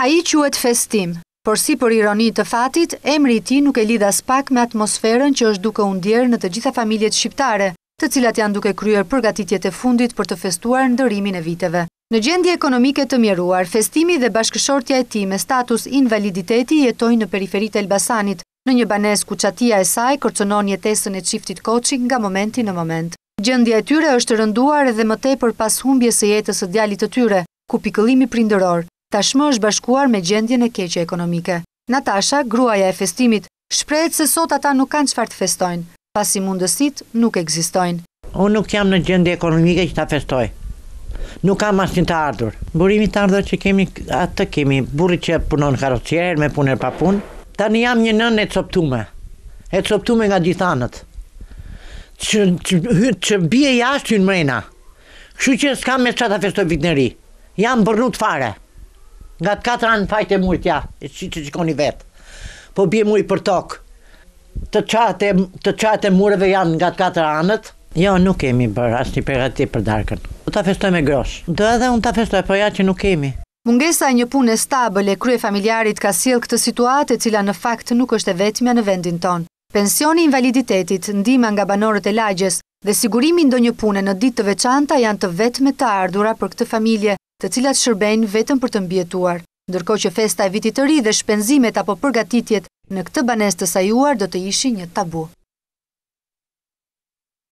A i quet festim, por si për ironi të fatit, emri ti nuk e lidha spak me atmosferën që është duke undjerë në të gjitha familjet shqiptare, të cilat janë duke kryer përgatitjet e fundit për të festuar në dërimin e viteve. Në gjendje ekonomike të mjeruar, festimi dhe bashkëshortja e ti me status invaliditeti jetoj në periferit e Elbasanit, në një banes ku qatia e saj kërcënon jetesën e qiftit koqi nga momenti në moment. Gjendje e tyre është rënduar edhe mëtej për pas humbje se jetës e djalit e tyre, ku pikëlimi prinderor, tashmë është bashkuar me gjendjen e keqe ekonomike. Natasha, gruaja e festimit, shprejtë se sot ata nuk kanë qëfar të festojnë, pasi mundësit nuk egzistojnë. Unë nuk jam në gjendje ekonomike që ta festoj. Nuk kam asë një të ardhur. Burimi të ardhur që kemi, atë të kemi, buri që punon karosjerë, me punër pa punë. Ta një jam një nënë e coptume, e coptume nga gjithanët. Që, që, që bje jashtë në mrejna, shu që s'kam me qëta festoj vitë në ri. Jam bërnu të fare. Nga të katër anë fajt e mujë ja, e që që qikon vetë. Po bje mujë për tokë. Të qatë, të qatë e mureve janë nga të katër anët. Jo, nuk kemi bërë, asë një përgatë për darkën. Po ta festoj me grosë. Do edhe unë ta festoj, po ja që nuk kemi. Mungesa e një punë e stabël e krye familjarit ka siel këtë situatë e cila në fakt nuk është e vetëmja në vendin ton. Pensioni invaliditetit, ndima nga banorët e lagjes dhe sigurimin do një punë në ditë të veçanta janë të vetë me të ardura për këtë familje, të cilat shërbejnë vetëm për të mbjetuar, ndërko që festa e vitit të ri dhe shpenzimet apo përgatitjet në këtë banes të sajuar do të ishi një tabu.